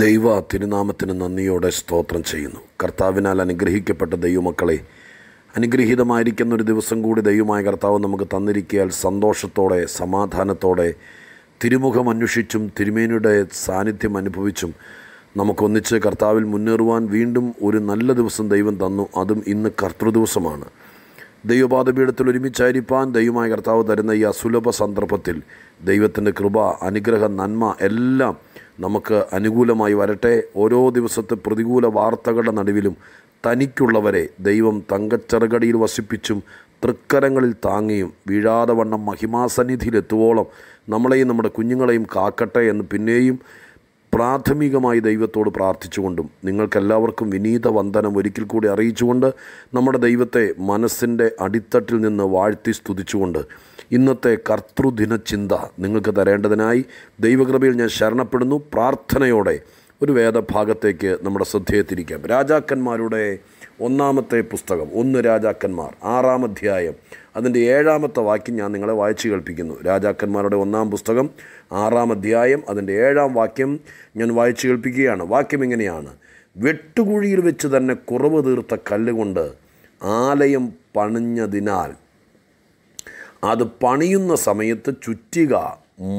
ദൈവ തിരുനാമത്തിന് നന്ദിയോടെ സ്തോത്രം ചെയ്യുന്നു കർത്താവിനാൽ അനുഗ്രഹിക്കപ്പെട്ട ദൈവമക്കളെ അനുഗ്രഹീതമായിരിക്കുന്ന ഒരു ദിവസം കൂടി ദൈവമായ കർത്താവ് നമുക്ക് തന്നിരിക്കിയാൽ സന്തോഷത്തോടെ സമാധാനത്തോടെ തിരുമുഖം അന്വേഷിച്ചും തിരുമേനിയുടെ സാന്നിധ്യം അനുഭവിച്ചും നമുക്കൊന്നിച്ച് കർത്താവിൽ മുന്നേറുവാൻ വീണ്ടും ഒരു നല്ല ദിവസം ദൈവം തന്നു അതും ഇന്ന് കർത്തൃദിവസമാണ് ദൈവപാതപീഠത്തിൽ ഒരുമിച്ചായിരിക്കാൻ ദൈവമായ കർത്താവ് തരുന്ന ഈ അസുലഭ സന്ദർഭത്തിൽ ദൈവത്തിൻ്റെ കൃപ അനുഗ്രഹ നന്മ എല്ലാം നമുക്ക് അനുകൂലമായി വരട്ടെ ഓരോ ദിവസത്തെ പ്രതികൂല വാർത്തകളുടെ നടുവിലും തനിക്കുള്ളവരെ ദൈവം തങ്കച്ചെറുകടിയിൽ വസിപ്പിച്ചും തൃക്കരങ്ങളിൽ താങ്ങിയും വീഴാതെ വണ്ണം മഹിമാസന്നിധിയിലെത്തുവോളം നമ്മളെയും നമ്മുടെ കുഞ്ഞുങ്ങളെയും കാക്കട്ടെ എന്ന് പിന്നെയും പ്രാഥമികമായി ദൈവത്തോട് പ്രാർത്ഥിച്ചുകൊണ്ടും നിങ്ങൾക്കെല്ലാവർക്കും വിനീത വന്ദനം ഒരിക്കൽ കൂടി അറിയിച്ചുകൊണ്ട് നമ്മുടെ ദൈവത്തെ മനസ്സിൻ്റെ അടിത്തട്ടിൽ നിന്ന് വാഴ്ത്തി സ്തുതിച്ചുകൊണ്ട് ഇന്നത്തെ കർത്തൃദിന ചിന്ത നിങ്ങൾക്ക് തരേണ്ടതിനായി ദൈവകൃപയിൽ ഞാൻ ശരണപ്പെടുന്നു പ്രാർത്ഥനയോടെ ഒരു വേദഭാഗത്തേക്ക് നമ്മുടെ ശ്രദ്ധയെ തിരിക്കാം രാജാക്കന്മാരുടെ ഒന്നാമത്തെ പുസ്തകം ഒന്ന് രാജാക്കന്മാർ ആറാം അധ്യായം അതിൻ്റെ ഏഴാമത്തെ വാക്യം ഞാൻ നിങ്ങളെ വായിച്ചു കേൾപ്പിക്കുന്നു രാജാക്കന്മാരുടെ ഒന്നാം പുസ്തകം ആറാം അധ്യായം അതിൻ്റെ ഏഴാം വാക്യം ഞാൻ വായിച്ചു കേൾപ്പിക്കുകയാണ് വാക്യം ഇങ്ങനെയാണ് വെട്ടുകുഴിയിൽ വെച്ച് തന്നെ കുറവ് തീർത്ത കല്ലുകൊണ്ട് ആലയം പണിഞ്ഞതിനാൽ അത് പണിയുന്ന സമയത്ത് ചുറ്റിക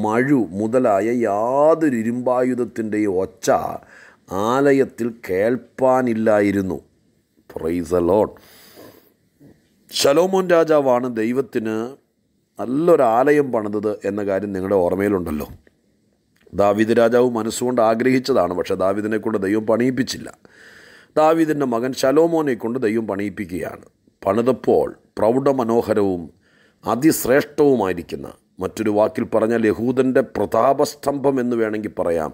മഴു മുതലായ യാതൊരു ഇരുമ്പായുധത്തിൻ്റെയും ഒച്ച ആലയത്തിൽ കേൾപ്പാനില്ലായിരുന്നു പ്രൈസ് ലോഡ് ശലോമോൻ രാജാവാണ് ദൈവത്തിന് നല്ലൊരു ആലയം പണിതത് എന്ന കാര്യം നിങ്ങളുടെ ഓർമ്മയിലുണ്ടല്ലോ ദാവിദ് രാജാവ് മനസ്സുകൊണ്ട് ആഗ്രഹിച്ചതാണ് പക്ഷേ ദാവിദിനെ കൊണ്ട് ദൈവം പണിയിപ്പിച്ചില്ല ദാവിദിൻ്റെ മകൻ ശലോമോനെ കൊണ്ട് ദൈവം പണിയിപ്പിക്കുകയാണ് പണിതപ്പോൾ പ്രൗഢമനോഹരവും അതിശ്രേഷ്ഠവുമായിരിക്കുന്ന മറ്റൊരു വാക്കിൽ പറഞ്ഞാൽ യഹൂദൻ്റെ പ്രതാപസ്തംഭം എന്ന് വേണമെങ്കിൽ പറയാം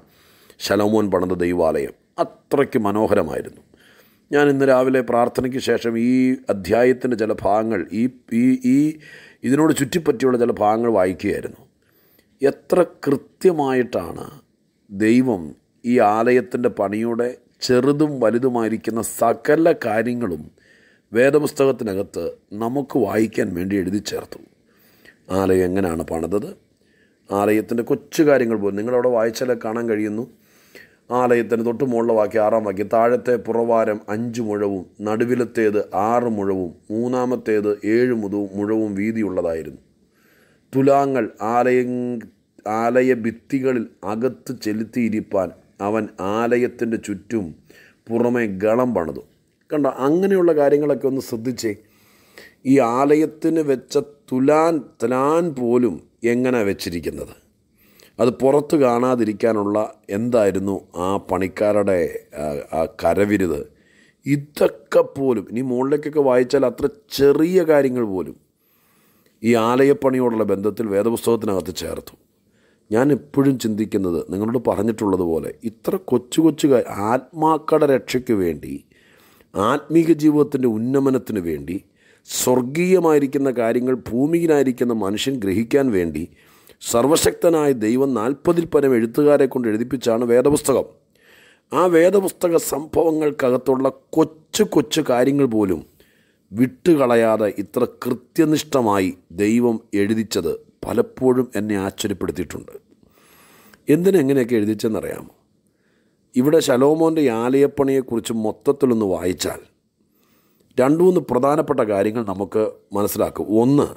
ശലോമോൻ പണിത ദൈവാലയം അത്രയ്ക്ക് മനോഹരമായിരുന്നു ഞാൻ ഇന്ന് രാവിലെ പ്രാർത്ഥനയ്ക്ക് ശേഷം ഈ അധ്യായത്തിൻ്റെ ചില ഭാഗങ്ങൾ ഈ ഈ ഈ ഇതിനോട് ചുറ്റിപ്പറ്റിയുള്ള ചില ഭാഗങ്ങൾ വായിക്കുകയായിരുന്നു എത്ര കൃത്യമായിട്ടാണ് ദൈവം ഈ ആലയത്തിൻ്റെ പണിയുടെ ചെറുതും വലുതുമായിരിക്കുന്ന സകല കാര്യങ്ങളും വേദപുസ്തകത്തിനകത്ത് നമുക്ക് വായിക്കാൻ വേണ്ടി എഴുതി ചേർത്തു ആലയം എങ്ങനെയാണ് പണിതത് ആലയത്തിൻ്റെ കൊച്ചു കാര്യങ്ങൾ പോലും നിങ്ങളവിടെ വായിച്ചാൽ കാണാൻ കഴിയുന്നു ആലയത്തിന് തൊട്ട് മുകളിലെ വാക്യം ആറാം വാക്യം താഴത്തെ പുറവാരം അഞ്ച് മുഴവും നടുവിലത്തേത് ആറ് മുഴവും മൂന്നാമത്തേത് ഏഴ് മുതവും മുഴവും വീതിയുള്ളതായിരുന്നു തുലാങ്ങൾ ആലയ ആലയ ഭിത്തികളിൽ അകത്ത് ചെലുത്തിയിരിപ്പാൻ അവൻ ആലയത്തിൻ്റെ ചുറ്റും പുറമെ ഗളം പണിതു കണ്ടോ അങ്ങനെയുള്ള കാര്യങ്ങളൊക്കെ ഒന്ന് ശ്രദ്ധിച്ചേ ഈ ആലയത്തിന് വെച്ച തുലാൻ തലാൻ പോലും എങ്ങനെ വെച്ചിരിക്കുന്നത് അത് പുറത്ത് കാണാതിരിക്കാനുള്ള എന്തായിരുന്നു ആ പണിക്കാരുടെ ആ കരവിരുത് ഇതൊക്കെ പോലും ഇനി മുകളിലേക്കൊക്കെ വായിച്ചാൽ അത്ര ചെറിയ കാര്യങ്ങൾ പോലും ഈ ആലയപ്പണിയോടുള്ള ബന്ധത്തിൽ വേദപുസ്തകത്തിനകത്ത് ചേർത്തു ഞാൻ എപ്പോഴും ചിന്തിക്കുന്നത് നിങ്ങളോട് പറഞ്ഞിട്ടുള്ളതുപോലെ ഇത്ര കൊച്ചു കൊച്ചു ആത്മാക്കളുടെ രക്ഷയ്ക്ക് വേണ്ടി ആത്മീക ജീവിതത്തിൻ്റെ ഉന്നമനത്തിന് വേണ്ടി സ്വർഗീയമായിരിക്കുന്ന കാര്യങ്ങൾ ഭൂമിയിലായിരിക്കുന്ന മനുഷ്യൻ ഗ്രഹിക്കാൻ വേണ്ടി സർവശക്തനായ ദൈവം നാൽപ്പതിൽ പരം എഴുത്തുകാരെ കൊണ്ട് എഴുതിപ്പിച്ചാണ് വേദപുസ്തകം ആ വേദപുസ്തക സംഭവങ്ങൾക്കകത്തുള്ള കൊച്ചു കൊച്ചു കാര്യങ്ങൾ പോലും വിട്ടുകളയാതെ ഇത്ര കൃത്യനിഷ്ഠമായി ദൈവം എഴുതിച്ചത് പലപ്പോഴും എന്നെ ആശ്ചര്യപ്പെടുത്തിയിട്ടുണ്ട് എന്തിനെങ്ങനെയൊക്കെ എഴുതിച്ചെന്നറിയാമോ ഇവിടെ ശലോമോൻ്റെ ആലയപ്പണിയെക്കുറിച്ച് മൊത്തത്തിലൊന്ന് വായിച്ചാൽ രണ്ട് മൂന്ന് പ്രധാനപ്പെട്ട കാര്യങ്ങൾ നമുക്ക് മനസ്സിലാക്കും ഒന്ന്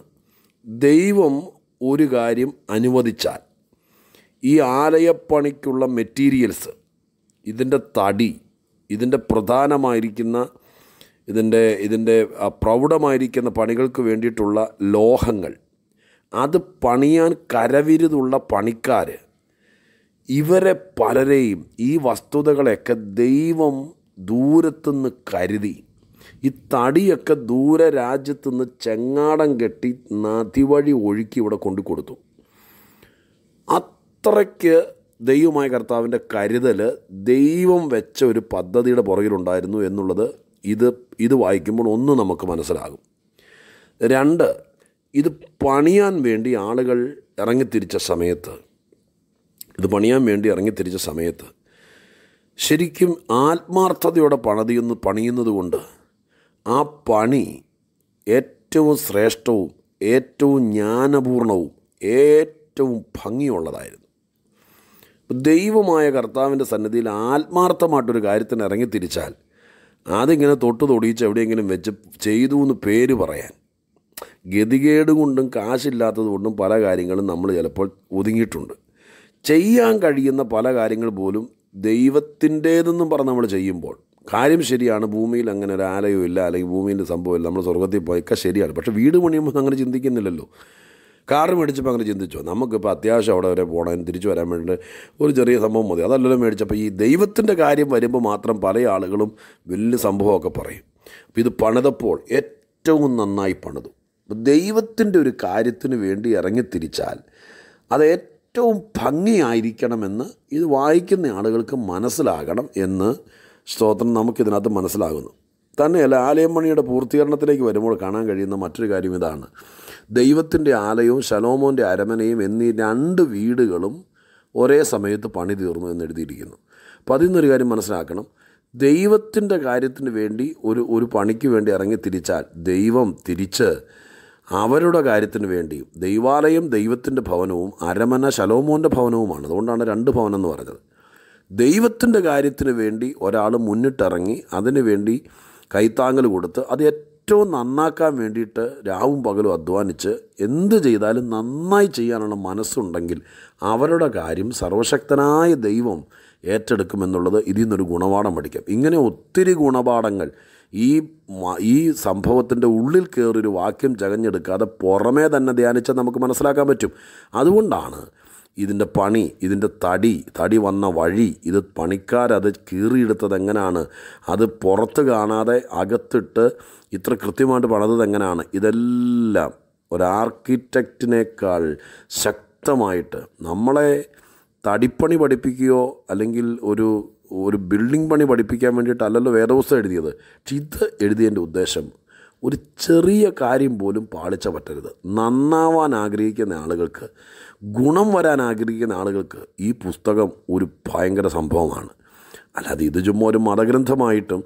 ദൈവം ഒരു കാര്യം അനുവദിച്ചാൽ ഈ ആലയപ്പണിക്കുള്ള മെറ്റീരിയൽസ് ഇതിൻ്റെ തടി ഇതിൻ്റെ പ്രധാനമായിരിക്കുന്ന ഇതിൻ്റെ ഇതിൻ്റെ പ്രൗഢമായിരിക്കുന്ന പണികൾക്ക് വേണ്ടിയിട്ടുള്ള ലോഹങ്ങൾ അത് പണിയാൻ കരവിരുതുള്ള പണിക്കാർ ഇവരെ പലരെയും ഈ വസ്തുതകളെയൊക്കെ ദൈവം ദൂരത്തുനിന്ന് കരുതി ഈ തടിയൊക്കെ ദൂര രാജ്യത്തുനിന്ന് ചെങ്ങാടം കെട്ടി നദി വഴി ഒഴുക്കി ഇവിടെ കൊണ്ടു കൊടുത്തു അത്രയ്ക്ക് ദൈവമായ കർത്താവിൻ്റെ കരുതൽ ദൈവം വെച്ച ഒരു പദ്ധതിയുടെ പുറകിലുണ്ടായിരുന്നു എന്നുള്ളത് ഇത് ഇത് വായിക്കുമ്പോൾ ഒന്ന് നമുക്ക് മനസ്സിലാകും രണ്ട് ഇത് പണിയാൻ വേണ്ടി ആളുകൾ ഇറങ്ങിത്തിരിച്ച സമയത്ത് ഇത് പണിയാൻ വേണ്ടി ഇറങ്ങിത്തിരിച്ച സമയത്ത് ശരിക്കും ആത്മാർത്ഥതയോടെ പണിയുന്നത് കൊണ്ട് ആ പണി ഏറ്റവും ശ്രേഷ്ഠവും ഏറ്റവും ജ്ഞാനപൂർണവും ഏറ്റവും ഭംഗിയുള്ളതായിരുന്നു ദൈവമായ കർത്താവിൻ്റെ സന്നിധിയിൽ ആത്മാർത്ഥമായിട്ടൊരു കാര്യത്തിന് ഇറങ്ങിത്തിരിച്ചാൽ അതിങ്ങനെ തൊട്ട് തൊടിയിച്ച് എവിടെയെങ്കിലും വെച്ച് ചെയ്തു എന്ന് പേര് പറയാൻ ഗതികേട് കൊണ്ടും കാശില്ലാത്തത് കൊണ്ടും പല കാര്യങ്ങളും നമ്മൾ ചിലപ്പോൾ ഒതുങ്ങിയിട്ടുണ്ട് ചെയ്യാൻ കഴിയുന്ന പല കാര്യങ്ങൾ പോലും ദൈവത്തിൻ്റേതെന്നും പറഞ്ഞ് നമ്മൾ ചെയ്യുമ്പോൾ കാര്യം ശരിയാണ് ഭൂമിയിൽ അങ്ങനെ ഒരു ആലയോ ഇല്ല അല്ലെങ്കിൽ ഭൂമിയിൽ സംഭവമില്ല നമ്മൾ സ്വർഗത്തിൽ പോയൊക്കെ ശരിയാണ് പക്ഷേ വീട് പണിയുമ്പോൾ അങ്ങനെ ചിന്തിക്കുന്നില്ലല്ലോ കാർ മേടിച്ചപ്പോൾ അങ്ങനെ ചിന്തിച്ചോ നമുക്കിപ്പോൾ അത്യാവശ്യം അവിടെ വരെ പോകണം തിരിച്ചു വരാൻ വേണ്ടി ഒരു ചെറിയ സംഭവം മതി അതല്ലല്ലോ മേടിച്ചപ്പോൾ ഈ ദൈവത്തിൻ്റെ കാര്യം വരുമ്പോൾ മാത്രം പല ആളുകളും വലിയ സംഭവമൊക്കെ പറയും അപ്പോൾ ഇത് പണിതപ്പോൾ ഏറ്റവും നന്നായി പണിതു ദൈവത്തിൻ്റെ ഒരു കാര്യത്തിന് വേണ്ടി ഇറങ്ങിത്തിരിച്ചാൽ അത് ഏറ്റവും ഏറ്റവും ഭംഗിയായിരിക്കണമെന്ന് ഇത് വായിക്കുന്ന ആളുകൾക്ക് മനസ്സിലാകണം എന്ന് സ്തോത്രം നമുക്കിതിനകത്ത് മനസ്സിലാകുന്നു തന്നെയല്ല പണിയുടെ പൂർത്തീകരണത്തിലേക്ക് വരുമ്പോൾ കാണാൻ കഴിയുന്ന മറ്റൊരു കാര്യം ഇതാണ് ദൈവത്തിൻ്റെ ആലയവും ശലോമോൻ്റെ അരമനയും എന്നീ രണ്ട് വീടുകളും ഒരേ സമയത്ത് പണി തീർന്നു എന്ന് എഴുതിയിരിക്കുന്നു അപ്പം അതിൽ നിന്നൊരു കാര്യം മനസ്സിലാക്കണം ദൈവത്തിൻ്റെ കാര്യത്തിന് വേണ്ടി ഒരു ഒരു പണിക്ക് വേണ്ടി ഇറങ്ങി തിരിച്ചാൽ ദൈവം തിരിച്ച് അവരുടെ കാര്യത്തിന് വേണ്ടിയും ദൈവാലയം ദൈവത്തിൻ്റെ ഭവനവും അരമന ശലോമോൻ്റെ ഭവനവുമാണ് അതുകൊണ്ടാണ് രണ്ട് ഭവനം എന്ന് പറഞ്ഞത് ദൈവത്തിൻ്റെ കാര്യത്തിന് വേണ്ടി ഒരാൾ മുന്നിട്ടിറങ്ങി അതിനു വേണ്ടി കൈത്താങ്ങൽ കൊടുത്ത് അത് ഏറ്റവും നന്നാക്കാൻ വേണ്ടിയിട്ട് രാവും പകലും അധ്വാനിച്ച് എന്ത് ചെയ്താലും നന്നായി ചെയ്യാനുള്ള മനസ്സുണ്ടെങ്കിൽ അവരുടെ കാര്യം സർവശക്തനായ ദൈവം ഏറ്റെടുക്കുമെന്നുള്ളത് ഇതിൽ നിന്നൊരു ഗുണപാഠം പഠിക്കാം ഇങ്ങനെ ഒത്തിരി ഗുണപാഠങ്ങൾ ഈ ഈ സംഭവത്തിൻ്റെ ഉള്ളിൽ ഒരു വാക്യം ചകഞ്ഞെടുക്കാതെ പുറമേ തന്നെ ധ്യാനിച്ചാൽ നമുക്ക് മനസ്സിലാക്കാൻ പറ്റും അതുകൊണ്ടാണ് ഇതിൻ്റെ പണി ഇതിൻ്റെ തടി തടി വന്ന വഴി ഇത് പണിക്കാരത് കീറിയെടുത്തത് എങ്ങനെയാണ് അത് പുറത്ത് കാണാതെ അകത്തിട്ട് ഇത്ര കൃത്യമായിട്ട് പണിതത് എങ്ങനെയാണ് ഇതെല്ലാം ഒരു ആർക്കിടെക്റ്റിനേക്കാൾ ശക്തമായിട്ട് നമ്മളെ തടിപ്പണി പഠിപ്പിക്കുകയോ അല്ലെങ്കിൽ ഒരു ഒരു ബിൽഡിംഗ് പണി പഠിപ്പിക്കാൻ വേണ്ടിയിട്ടല്ലല്ലോ വേദപുസ്തകം എഴുതിയത് ചിത് ഇത് എഴുതിയതിൻ്റെ ഉദ്ദേശം ഒരു ചെറിയ കാര്യം പോലും പാളിച്ച പറ്റരുത് നന്നാവാൻ ആഗ്രഹിക്കുന്ന ആളുകൾക്ക് ഗുണം വരാൻ ആഗ്രഹിക്കുന്ന ആളുകൾക്ക് ഈ പുസ്തകം ഒരു ഭയങ്കര സംഭവമാണ് അല്ലാതെ ഇത് ചുമ്മാ ഒരു മതഗ്രന്ഥമായിട്ടും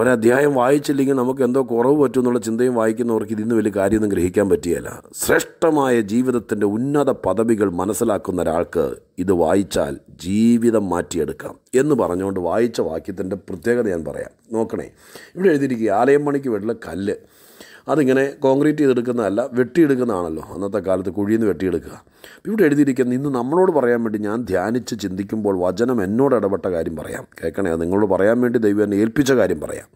ഒരധ്യായം വായിച്ചില്ലെങ്കിൽ നമുക്ക് എന്തോ കുറവ് പറ്റും എന്നുള്ള ചിന്തയും വായിക്കുന്നവർക്ക് ഇതിന് വലിയ കാര്യമൊന്നും ഗ്രഹിക്കാൻ പറ്റിയല്ല ശ്രേഷ്ഠമായ ജീവിതത്തിൻ്റെ ഉന്നത പദവികൾ മനസ്സിലാക്കുന്ന ഒരാൾക്ക് ഇത് വായിച്ചാൽ ജീവിതം മാറ്റിയെടുക്കാം എന്ന് പറഞ്ഞുകൊണ്ട് വായിച്ച വാക്യത്തിൻ്റെ പ്രത്യേകത ഞാൻ പറയാം നോക്കണേ ഇവിടെ എഴുതിയിരിക്കുക ആലയം പണിക്ക് വീട്ടിലെ കല്ല് അതിങ്ങനെ കോൺക്രീറ്റ് ചെയ്തെടുക്കുന്നതല്ല വെട്ടിയെടുക്കുന്നതാണല്ലോ അന്നത്തെ കാലത്ത് കുഴിയിൽ നിന്ന് വെട്ടിയെടുക്കുക ഇവിടെ എഴുതിയിരിക്കുന്ന ഇന്ന് നമ്മളോട് പറയാൻ വേണ്ടി ഞാൻ ധ്യാനിച്ച് ചിന്തിക്കുമ്പോൾ വചനം എന്നോട് ഇടപെട്ട കാര്യം പറയാം കേൾക്കണേ നിങ്ങളോട് പറയാൻ വേണ്ടി ദൈവം എന്നെ ഏൽപ്പിച്ച കാര്യം പറയാം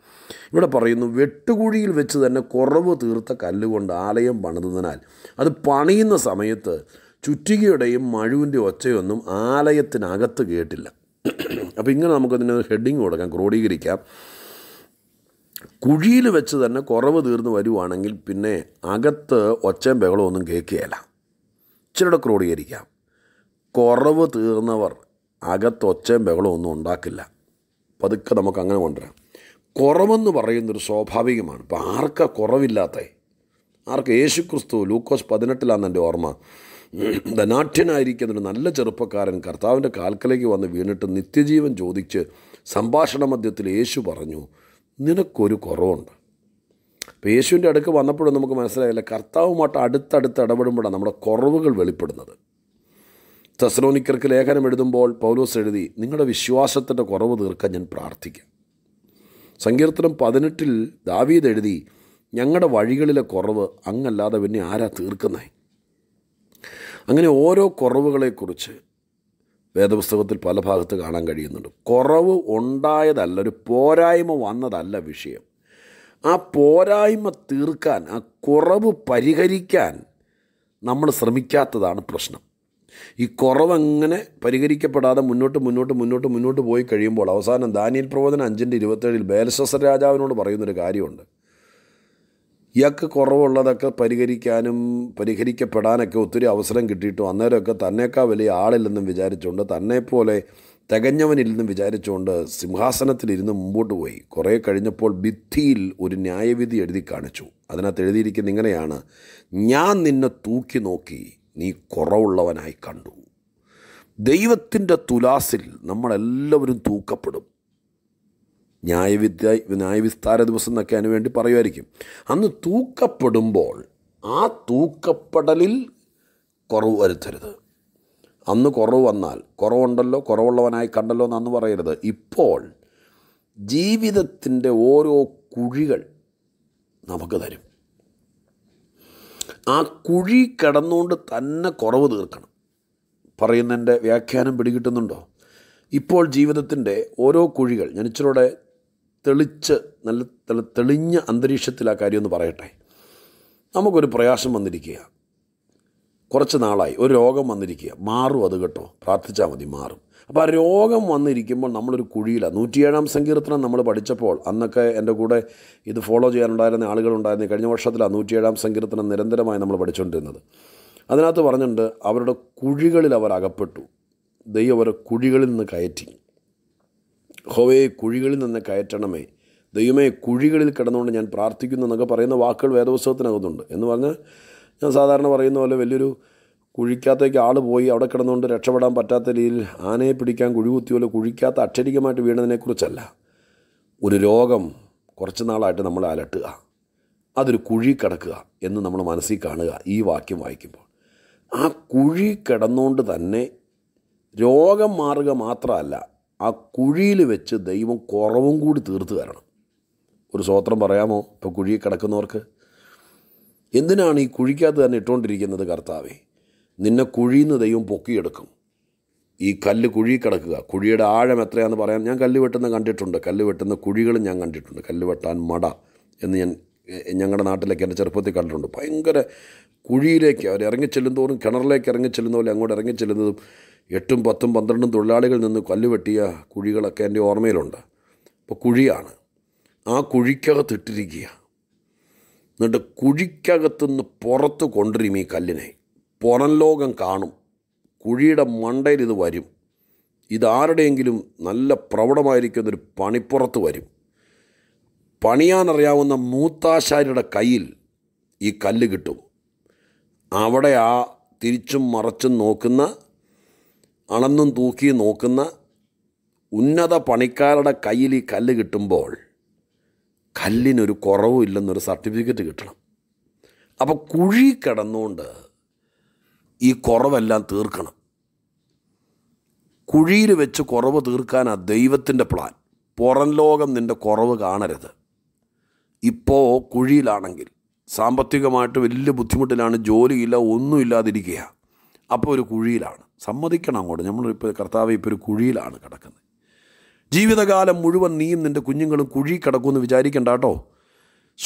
ഇവിടെ പറയുന്നു വെട്ടുകുഴിയിൽ വെച്ച് തന്നെ കുറവ് തീർത്ത കല്ലുകൊണ്ട് ആലയം പണിതതിനാൽ അത് പണിയുന്ന സമയത്ത് ചുറ്റികയുടെയും മഴുവിൻ്റെ ഒച്ചയൊന്നും ആലയത്തിനകത്ത് കേട്ടില്ല അപ്പോൾ ഇങ്ങനെ നമുക്കതിന് ഹെഡിങ് കൊടുക്കാം ക്രോഡീകരിക്കാം കുഴിയിൽ വെച്ച് തന്നെ കുറവ് തീർന്ന് വരുവാണെങ്കിൽ പിന്നെ അകത്ത് ഒച്ചയും ബഹളവും ഒന്നും കേൾക്കുകയല്ല ഇച്ചിരിയുടെ ക്രോഡീകരിക്കാം കുറവ് തീർന്നവർ അകത്ത് ഒച്ചയും ബഹളവും ഒന്നും ഉണ്ടാക്കില്ല പതുക്കെ നമുക്ക് അങ്ങനെ കൊണ്ടുവരാം കുറവെന്ന് പറയുന്നൊരു സ്വാഭാവികമാണ് ഇപ്പം ആർക്ക കുറവില്ലാത്ത ആർക്ക് യേശു ക്രിസ്തു ലൂക്കോസ് പതിനെട്ടിലാണ് എൻ്റെ ഓർമ്മ ധനാഠ്യനായിരിക്കുന്നൊരു നല്ല ചെറുപ്പക്കാരൻ കർത്താവിൻ്റെ കാൽക്കലേക്ക് വന്ന് വീണിട്ട് നിത്യജീവൻ ചോദിച്ച് സംഭാഷണ മധ്യത്തിൽ യേശു പറഞ്ഞു നിനക്കൊരു കുറവുണ്ട് അപ്പോൾ യേശുവിൻ്റെ അടുക്ക് വന്നപ്പോഴും നമുക്ക് മനസ്സിലായില്ല കർത്താവുമായിട്ട് അടുത്തടുത്ത് ഇടപെടുമ്പോഴാണ് നമ്മുടെ കുറവുകൾ വെളിപ്പെടുന്നത് തെസ്ലോനിക്കർക്ക് ലേഖനം എഴുതുമ്പോൾ പൗലോസ് എഴുതി നിങ്ങളുടെ വിശ്വാസത്തിൻ്റെ കുറവ് തീർക്കാൻ ഞാൻ പ്രാർത്ഥിക്കാം സങ്കീർത്തനം പതിനെട്ടിൽ ദാവീദ് എഴുതി ഞങ്ങളുടെ വഴികളിലെ കുറവ് അങ്ങല്ലാതെ പിന്നെ ആരാ തീർക്കുന്നേ അങ്ങനെ ഓരോ കുറവുകളെക്കുറിച്ച് വേദപുസ്തകത്തിൽ പല ഭാഗത്ത് കാണാൻ കഴിയുന്നുണ്ട് കുറവ് ഉണ്ടായതല്ല ഒരു പോരായ്മ വന്നതല്ല വിഷയം ആ പോരായ്മ തീർക്കാൻ ആ കുറവ് പരിഹരിക്കാൻ നമ്മൾ ശ്രമിക്കാത്തതാണ് പ്രശ്നം ഈ കുറവെങ്ങനെ പരിഹരിക്കപ്പെടാതെ മുന്നോട്ട് മുന്നോട്ട് മുന്നോട്ട് മുന്നോട്ട് പോയി കഴിയുമ്പോൾ അവസാനം ദാനിയൽ പ്രവചനം അഞ്ചിൻ്റെ ഇരുപത്തേഴിൽ ബേൽസസർ രാജാവിനോട് പറയുന്നൊരു കാര്യമുണ്ട് ഇയാൾക്ക് കുറവുള്ളതൊക്കെ പരിഹരിക്കാനും പരിഹരിക്കപ്പെടാനൊക്കെ ഒത്തിരി അവസരം കിട്ടിയിട്ടും അന്നേരമൊക്കെ തന്നേക്കാൾ വലിയ ആളില്ലെന്നും വിചാരിച്ചുകൊണ്ട് തന്നെപ്പോലെ തികഞ്ഞവനില്ലെന്നും വിചാരിച്ചുകൊണ്ട് സിംഹാസനത്തിലിരുന്ന് മുമ്പോട്ട് പോയി കുറേ കഴിഞ്ഞപ്പോൾ ഭിത്തിയിൽ ഒരു ന്യായവിധി എഴുതി കാണിച്ചു അതിനകത്ത് എഴുതിയിരിക്കുന്ന ഇങ്ങനെയാണ് ഞാൻ നിന്നെ തൂക്കി നോക്കി നീ കുറവുള്ളവനായി കണ്ടു ദൈവത്തിൻ്റെ തുലാസിൽ നമ്മളെല്ലാവരും തൂക്കപ്പെടും ന്യായവിദ്യ ന്യായവിസ്താര ദിവസം എന്നൊക്കെ അതിന് വേണ്ടി പറയുമായിരിക്കും അന്ന് തൂക്കപ്പെടുമ്പോൾ ആ തൂക്കപ്പെടലിൽ കുറവ് വരുത്തരുത് അന്ന് കുറവ് വന്നാൽ കുറവുണ്ടല്ലോ കുറവുള്ളവനായി കണ്ടല്ലോ എന്നു പറയരുത് ഇപ്പോൾ ജീവിതത്തിൻ്റെ ഓരോ കുഴികൾ നമുക്ക് തരും ആ കുഴി കടന്നുകൊണ്ട് തന്നെ കുറവ് തീർക്കണം പറയുന്നതിൻ്റെ വ്യാഖ്യാനം പിടികിട്ടുന്നുണ്ടോ ഇപ്പോൾ ജീവിതത്തിൻ്റെ ഓരോ കുഴികൾ ഞാൻ തെളിച്ച് നല്ല തെളി തെളിഞ്ഞ അന്തരീക്ഷത്തിൽ ആ കാര്യമൊന്ന് പറയട്ടെ നമുക്കൊരു പ്രയാസം വന്നിരിക്കുക കുറച്ച് നാളായി ഒരു രോഗം വന്നിരിക്കുക മാറും അത് കേട്ടോ പ്രാർത്ഥിച്ചാൽ മതി മാറും അപ്പോൾ ആ രോഗം വന്നിരിക്കുമ്പോൾ നമ്മളൊരു കുഴിയിലാണ് നൂറ്റിയേഴാം സങ്കീർത്തനം നമ്മൾ പഠിച്ചപ്പോൾ അന്നൊക്കെ എൻ്റെ കൂടെ ഇത് ഫോളോ ചെയ്യാനുണ്ടായിരുന്ന ആളുകളുണ്ടായിരുന്നു കഴിഞ്ഞ വർഷത്തിലാണ് നൂറ്റിയേഴാം സങ്കീർത്തനം നിരന്തരമായി നമ്മൾ പഠിച്ചുകൊണ്ടിരുന്നത് അതിനകത്ത് പറഞ്ഞിട്ടുണ്ട് അവരുടെ കുഴികളിൽ അവർ അകപ്പെട്ടു ദൈവം അവരെ കുഴികളിൽ നിന്ന് കയറ്റി ഹോവയെ കുഴികളിൽ നിന്ന് കയറ്റണമേ ദൈവമേ കുഴികളിൽ കിടന്നുകൊണ്ട് ഞാൻ പ്രാർത്ഥിക്കുന്നു എന്നൊക്കെ പറയുന്ന വാക്കുകൾ വേദപുസ്തകത്തിനകത്തുണ്ട് എന്ന് പറഞ്ഞാൽ ഞാൻ സാധാരണ പറയുന്ന പോലെ വലിയൊരു കുഴിക്കാത്തേക്ക് ആൾ പോയി അവിടെ കിടന്നുകൊണ്ട് രക്ഷപ്പെടാൻ പറ്റാത്ത രീതിയിൽ ആനയെ പിടിക്കാൻ കുഴികുത്തി പോലെ കുഴിക്കാത്ത അക്ഷരികമായിട്ട് വീണതിനെക്കുറിച്ചല്ല ഒരു രോഗം കുറച്ച് നാളായിട്ട് നമ്മൾ അലട്ടുക അതൊരു കുഴി കിടക്കുക എന്ന് നമ്മൾ മനസ്സിൽ കാണുക ഈ വാക്യം വായിക്കുമ്പോൾ ആ കുഴി കിടന്നുകൊണ്ട് തന്നെ രോഗം മാറുക മാത്രമല്ല ആ കുഴിയിൽ വെച്ച് ദൈവം കുറവും കൂടി തീർത്ത് തരണം ഒരു സ്വോത്രം പറയാമോ ഇപ്പോൾ കുഴിയിൽ കിടക്കുന്നവർക്ക് എന്തിനാണ് ഈ കുഴിക്കകത്ത് തന്നെ ഇട്ടുകൊണ്ടിരിക്കുന്നത് കർത്താവെ നിന്നെ കുഴിയിൽ നിന്ന് ദൈവം പൊക്കിയെടുക്കും ഈ കല്ല് കുഴി കിടക്കുക കുഴിയുടെ ആഴം എത്രയാണെന്ന് പറയാൻ ഞാൻ കല്ല് വെട്ടുന്ന കണ്ടിട്ടുണ്ട് കല്ല് വെട്ടുന്ന കുഴികളും ഞാൻ കണ്ടിട്ടുണ്ട് കല്ല് വെട്ടാൻ മട എന്ന് ഞാൻ ഞങ്ങളുടെ നാട്ടിലൊക്കെ എൻ്റെ ചെറുപ്പത്തിൽ കണ്ടിട്ടുണ്ട് ഭയങ്കര കുഴിയിലേക്ക് അവർ ഇറങ്ങിച്ചെല്ലുന്തോറും കിണറിലേക്ക് ഇറങ്ങിച്ചെല്ലുന്ന പോലെ അങ്ങോട്ട് ഇറങ്ങിച്ചെല്ലുന്നതും എട്ടും പത്തും പന്ത്രണ്ടും തൊഴിലാളികൾ നിന്ന് കല്ലുവെട്ടിയ കുഴികളൊക്കെ എൻ്റെ ഓർമ്മയിലുണ്ട് അപ്പോൾ കുഴിയാണ് ആ കുഴിക്കകത്ത് ഇട്ടിരിക്കുക എന്നിട്ട് കുഴിക്കകത്തുനിന്ന് പുറത്ത് കൊണ്ടുവരും ഈ കല്ലിനെ പുറം ലോകം കാണും കുഴിയുടെ മണ്ടയിൽ ഇത് വരും ഇതാരുടെയെങ്കിലും നല്ല പ്രൗഢമായിരിക്കുന്നൊരു പണിപ്പുറത്ത് വരും പണിയാനറിയാവുന്ന മൂത്താശാരിയുടെ കയ്യിൽ ഈ കല്ല് കിട്ടും അവിടെ ആ തിരിച്ചും മറച്ചും നോക്കുന്ന അളന്നും തൂക്കി നോക്കുന്ന ഉന്നത പണിക്കാരുടെ കയ്യിൽ ഈ കല്ല് കിട്ടുമ്പോൾ കല്ലിനൊരു കുറവും ഇല്ലെന്നൊരു സർട്ടിഫിക്കറ്റ് കിട്ടണം അപ്പോൾ കുഴി കിടന്നുകൊണ്ട് ഈ കുറവെല്ലാം തീർക്കണം കുഴിയിൽ വെച്ച് കുറവ് തീർക്കാനാണ് ദൈവത്തിൻ്റെ പ്ലാൻ പുറം ലോകം നിൻ്റെ കുറവ് കാണരുത് ഇപ്പോൾ കുഴിയിലാണെങ്കിൽ സാമ്പത്തികമായിട്ട് വലിയ ബുദ്ധിമുട്ടിലാണ് ജോലിയില്ല ഒന്നുമില്ലാതിരിക്കുക അപ്പോൾ ഒരു കുഴിയിലാണ് സമ്മതിക്കണം അങ്ങോട്ട് നമ്മളിപ്പോൾ കർത്താവ് ഇപ്പോൾ ഒരു കുഴിയിലാണ് കിടക്കുന്നത് ജീവിതകാലം മുഴുവൻ നീയും നിൻ്റെ കുഞ്ഞുങ്ങളും കുഴി കിടക്കുമെന്ന് വിചാരിക്കണ്ട കേട്ടോ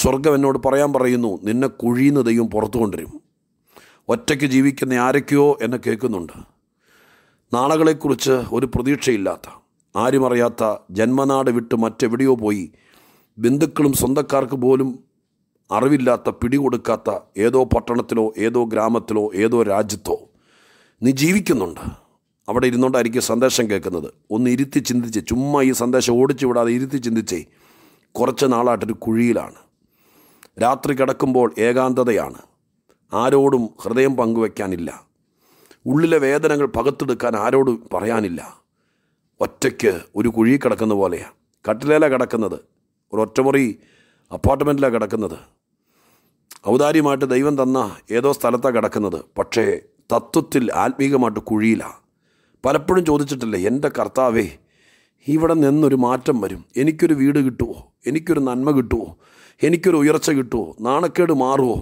സ്വർഗം എന്നോട് പറയാൻ പറയുന്നു നിന്നെ കുഴിയുന്ന ദൈവം പുറത്തു കൊണ്ടുവരും ഒറ്റയ്ക്ക് ജീവിക്കുന്ന ആരൊക്കെയോ എന്നെ കേൾക്കുന്നുണ്ട് നാളുകളെക്കുറിച്ച് ഒരു പ്രതീക്ഷയില്ലാത്ത ആരുമറിയാത്ത ജന്മനാട് വിട്ട് മറ്റെവിടെയോ പോയി ബന്ധുക്കളും സ്വന്തക്കാർക്ക് പോലും അറിവില്ലാത്ത പിടികൊടുക്കാത്ത ഏതോ പട്ടണത്തിലോ ഏതോ ഗ്രാമത്തിലോ ഏതോ രാജ്യത്തോ നീ ജീവിക്കുന്നുണ്ട് അവിടെ ഇരുന്നുകൊണ്ടായിരിക്കും സന്ദേശം കേൾക്കുന്നത് ഒന്ന് ഇരുത്തി ചിന്തിച്ച് ചുമ്മാ ഈ സന്ദേശം ഓടിച്ചു വിടാതെ ഇരുത്തി ചിന്തിച്ചേ കുറച്ച് നാളായിട്ടൊരു കുഴിയിലാണ് രാത്രി കിടക്കുമ്പോൾ ഏകാന്തതയാണ് ആരോടും ഹൃദയം പങ്കുവയ്ക്കാനില്ല ഉള്ളിലെ വേദനകൾ പകത്തെടുക്കാൻ ആരോടും പറയാനില്ല ഒറ്റയ്ക്ക് ഒരു കുഴി കിടക്കുന്ന പോലെയാണ് കട്ടിലേല കിടക്കുന്നത് ഒരു ഒറ്റമുറി അപ്പാർട്ട്മെൻറ്റിലാണ് കിടക്കുന്നത് ഔദാര്യമായിട്ട് ദൈവം തന്ന ഏതോ സ്ഥലത്താണ് കിടക്കുന്നത് പക്ഷേ തത്വത്തിൽ ആത്മീകമായിട്ട് കുഴിയില്ല പലപ്പോഴും ചോദിച്ചിട്ടില്ലേ എൻ്റെ കർത്താവേ ഇവിടെ നിന്നൊരു മാറ്റം വരും എനിക്കൊരു വീട് കിട്ടുമോ എനിക്കൊരു നന്മ കിട്ടുമോ എനിക്കൊരു ഉയർച്ച കിട്ടുമോ നാണക്കേട് മാറുമോ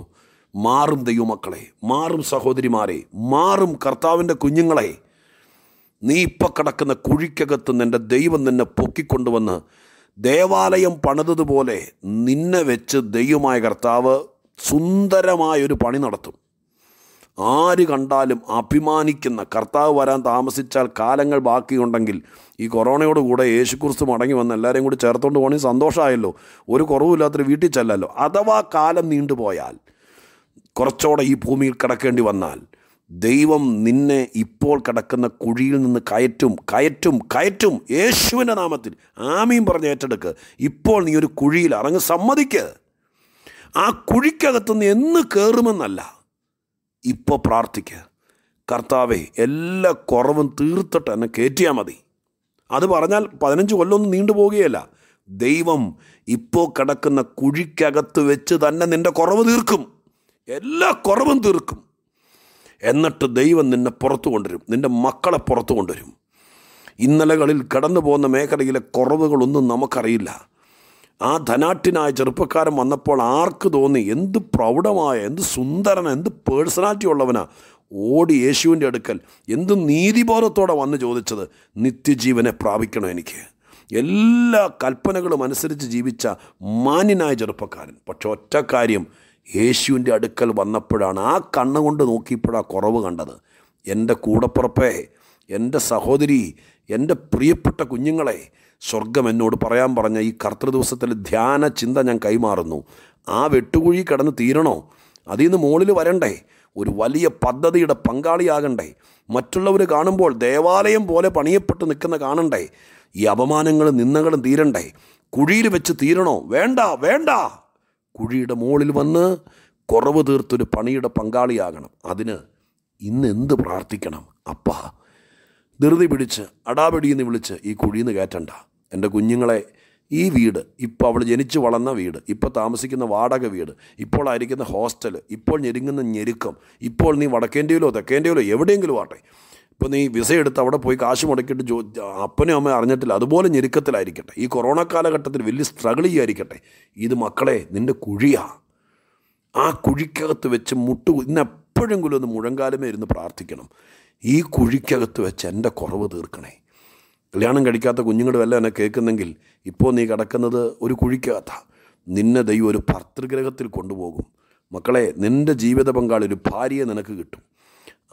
മാറും ദൈവമക്കളെ മാറും സഹോദരിമാരെ മാറും കർത്താവിൻ്റെ കുഞ്ഞുങ്ങളെ നീ ഇപ്പം കിടക്കുന്ന കുഴിക്കകത്ത് നിൻ്റെ ദൈവം നിന്നെ പൊക്കിക്കൊണ്ടുവന്ന് ദേവാലയം പണിതതുപോലെ നിന്നെ വെച്ച് ദൈവമായ കർത്താവ് സുന്ദരമായൊരു പണി നടത്തും ആര് കണ്ടാലും അഭിമാനിക്കുന്ന കർത്താവ് വരാൻ താമസിച്ചാൽ കാലങ്ങൾ ബാക്കിയുണ്ടെങ്കിൽ ഈ കൊറോണയോട് കൂടെ യേശുക്രിസ്തു മടങ്ങി വന്ന് എല്ലാവരെയും കൂടി ചേർത്തുകൊണ്ട് പോകണമെങ്കിൽ സന്തോഷമായല്ലോ ഒരു കുറവുമില്ലാത്തൊരു വീട്ടിൽ ചെല്ലല്ലോ അഥവാ കാലം നീണ്ടുപോയാൽ കുറച്ചോടെ ഈ ഭൂമിയിൽ കിടക്കേണ്ടി വന്നാൽ ദൈവം നിന്നെ ഇപ്പോൾ കിടക്കുന്ന കുഴിയിൽ നിന്ന് കയറ്റും കയറ്റും കയറ്റും യേശുവിൻ്റെ നാമത്തിൽ ആമീൻ പറഞ്ഞ് ഏറ്റെടുക്കുക ഇപ്പോൾ നീ ഒരു കുഴിയിൽ ഇറങ്ങി സമ്മതിക്കുക ആ കുഴിക്കകത്തുനിന്ന് എന്ന് കയറുമെന്നല്ല ഇപ്പോൾ പ്രാർത്ഥിക്കുക കർത്താവെ എല്ലാ കുറവും തീർത്തിട്ട് എന്നെ കയറ്റിയാൽ മതി അത് പറഞ്ഞാൽ പതിനഞ്ച് കൊല്ലമൊന്നും നീണ്ടു പോവുകയല്ല ദൈവം ഇപ്പോൾ കിടക്കുന്ന കുഴിക്കകത്ത് വെച്ച് തന്നെ നിൻ്റെ കുറവ് തീർക്കും എല്ലാ കുറവും തീർക്കും എന്നിട്ട് ദൈവം നിന്നെ പുറത്തു കൊണ്ടുവരും നിൻ്റെ മക്കളെ പുറത്തു കൊണ്ടുവരും ഇന്നലകളിൽ കടന്നു പോകുന്ന മേഖലയിലെ കുറവുകളൊന്നും നമുക്കറിയില്ല ആ ധനാട്ടിനായ ചെറുപ്പക്കാരൻ വന്നപ്പോൾ ആർക്ക് തോന്നി എന്ത് പ്രൗഢമായ എന്ത് സുന്ദരൻ എന്ത് പേഴ്സണാലിറ്റി ഉള്ളവനാ ഓടി യേശുവിൻ്റെ അടുക്കൽ എന്ത് നീതിബോധത്തോടെ വന്ന് ചോദിച്ചത് നിത്യജീവനെ പ്രാപിക്കണം എനിക്ക് എല്ലാ കൽപ്പനകളും അനുസരിച്ച് ജീവിച്ച മാന്യനായ ചെറുപ്പക്കാരൻ പക്ഷെ ഒറ്റ കാര്യം യേശുവിൻ്റെ അടുക്കൽ വന്നപ്പോഴാണ് ആ കണ്ണുകൊണ്ട് നോക്കിയപ്പോഴാണ് കുറവ് കണ്ടത് എൻ്റെ കൂടപ്പുറപ്പേ എൻ്റെ സഹോദരി എൻ്റെ പ്രിയപ്പെട്ട കുഞ്ഞുങ്ങളെ സ്വർഗം എന്നോട് പറയാൻ പറഞ്ഞ ഈ കർത്തൃ കർത്തൃദിവസത്തിലെ ധ്യാന ചിന്ത ഞാൻ കൈമാറുന്നു ആ വെട്ടുകുഴി കടന്ന് തീരണോ അതിൽ നിന്ന് മുകളിൽ വരണ്ടേ ഒരു വലിയ പദ്ധതിയുടെ പങ്കാളിയാകണ്ടേ മറ്റുള്ളവർ കാണുമ്പോൾ ദേവാലയം പോലെ പണിയപ്പെട്ട് നിൽക്കുന്ന കാണണ്ടേ ഈ അപമാനങ്ങളും നിന്നകളും തീരണ്ടേ കുഴിയിൽ വെച്ച് തീരണോ വേണ്ട വേണ്ട കുഴിയുടെ മുകളിൽ വന്ന് കുറവ് തീർത്തൊരു പണിയുടെ പങ്കാളിയാകണം അതിന് ഇന്ന് എന്ത് പ്രാർത്ഥിക്കണം അപ്പാ ധൃതി പിടിച്ച് നിന്ന് വിളിച്ച് ഈ കുഴിയിൽ നിന്ന് കയറ്റണ്ട എൻ്റെ കുഞ്ഞുങ്ങളെ ഈ വീട് ഇപ്പോൾ അവൾ ജനിച്ചു വളർന്ന വീട് ഇപ്പോൾ താമസിക്കുന്ന വാടക വീട് ഇപ്പോൾ ആയിരിക്കുന്ന ഹോസ്റ്റൽ ഇപ്പോൾ ഞെരുങ്ങുന്ന ഞെരുക്കം ഇപ്പോൾ നീ വടക്കേൻ്റെയിലോ തെക്കേൻ്റെയിലോ എവിടെയെങ്കിലും ആട്ടെ ഇപ്പോൾ നീ വിസ എടുത്ത് അവിടെ പോയി കാശ് മുടക്കിയിട്ട് ജോ അപ്പനും അമ്മയും അറിഞ്ഞിട്ടില്ല അതുപോലെ ഞെരുക്കത്തിലായിരിക്കട്ടെ ഈ കൊറോണ കാലഘട്ടത്തിൽ വലിയ സ്ട്രഗിൾ ചെയ്യായിരിക്കട്ടെ ഇത് മക്കളെ നിൻ്റെ കുഴിയാണ് ആ കുഴിക്കകത്ത് വെച്ച് മുട്ടു ഇന്ന് എപ്പോഴെങ്കിലും ഒന്ന് മുഴങ്കാലമേ ഇരുന്ന് പ്രാർത്ഥിക്കണം ഈ കുഴിക്കകത്ത് വെച്ച് എൻ്റെ കുറവ് തീർക്കണേ കല്യാണം കഴിക്കാത്ത കുഞ്ഞുങ്ങളുടെ വല്ല എന്നെ കേൾക്കുന്നെങ്കിൽ ഇപ്പോൾ നീ കിടക്കുന്നത് ഒരു കുഴിക്കകത്ത നിന്നെ ദൈവം ഒരു ഭർത്തൃഗ്രഹത്തിൽ കൊണ്ടുപോകും മക്കളെ നിൻ്റെ ജീവിത പങ്കാളി ഒരു ഭാര്യയെ നിനക്ക് കിട്ടും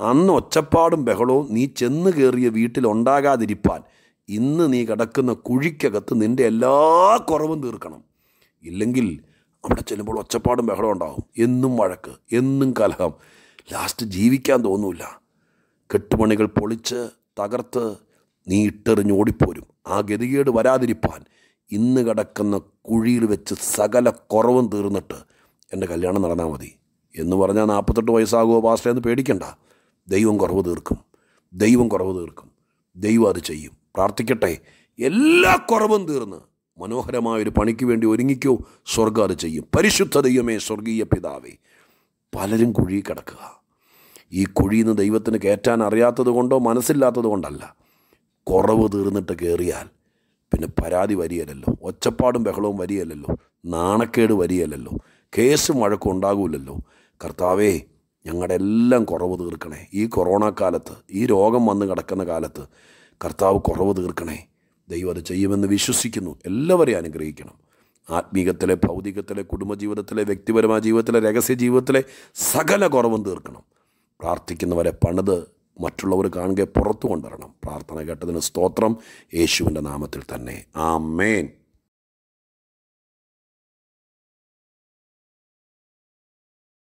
അന്ന് ഒച്ചപ്പാടും ബഹളവും നീ ചെന്ന് കയറിയ വീട്ടിലുണ്ടാകാതിരിപ്പാൻ ഇന്ന് നീ കിടക്കുന്ന കുഴിക്കകത്ത് നിൻ്റെ എല്ലാ കുറവും തീർക്കണം ഇല്ലെങ്കിൽ അവിടെ ചെല്ലുമ്പോൾ ഒച്ചപ്പാടും ബഹളം ഉണ്ടാകും എന്നും വഴക്ക് എന്നും കലഹം ലാസ്റ്റ് ജീവിക്കാൻ തോന്നൂല കെട്ടുപണികൾ പൊളിച്ച് തകർത്ത് നീ ഇട്ടെറിഞ്ഞ് ഓടിപ്പോരും ആ ഗതികേട് വരാതിരിപ്പാൻ ഇന്ന് കിടക്കുന്ന കുഴിയിൽ വെച്ച് സകല കുറവും തീർന്നിട്ട് എൻ്റെ കല്യാണം നടന്നാൽ മതി എന്ന് പറഞ്ഞാൽ നാൽപ്പത്തെട്ട് വയസ്സാകുമോ പാസ്റ്റേ എന്ന് പേടിക്കണ്ട ദൈവം കുറവ് തീർക്കും ദൈവം കുറവ് തീർക്കും ദൈവം അത് ചെയ്യും പ്രാർത്ഥിക്കട്ടെ എല്ലാ കുറവും തീർന്ന് മനോഹരമായൊരു പണിക്ക് വേണ്ടി ഒരുങ്ങിക്കോ സ്വർഗം അത് ചെയ്യും പരിശുദ്ധ ദൈവമേ സ്വർഗീയ പിതാവേ പലരും കുഴി കിടക്കുക ഈ കുഴിയിൽ നിന്ന് ദൈവത്തിന് കയറ്റാൻ അറിയാത്തത് കൊണ്ടോ മനസ്സില്ലാത്തത് കൊണ്ടല്ല കുറവ് തീർന്നിട്ട് കയറിയാൽ പിന്നെ പരാതി വരികയല്ലല്ലോ ഒച്ചപ്പാടും ബഹളവും വരികയല്ലല്ലോ നാണക്കേട് വരികയല്ലല്ലോ കേസും വഴക്കും ഉണ്ടാകൂലല്ലോ കർത്താവേ ഞങ്ങളുടെ എല്ലാം കുറവ് തീർക്കണേ ഈ കൊറോണ കാലത്ത് ഈ രോഗം വന്ന് കിടക്കുന്ന കാലത്ത് കർത്താവ് കുറവ് തീർക്കണേ ദൈവം അത് ചെയ്യുമെന്ന് വിശ്വസിക്കുന്നു എല്ലാവരെയും അനുഗ്രഹിക്കണം ആത്മീകത്തിലെ ഭൗതികത്തിലെ കുടുംബജീവിതത്തിലെ വ്യക്തിപരമായ ജീവിതത്തിലെ രഹസ്യ ജീവിതത്തിലെ സകല കുറവും തീർക്കണം പ്രാർത്ഥിക്കുന്നവരെ പണിത് മറ്റുള്ളവർ കാണുക പുറത്തു കൊണ്ടുവരണം പ്രാർത്ഥന കേട്ടതിന് സ്തോത്രം യേശുവിൻ്റെ നാമത്തിൽ തന്നെ ആ മേൻ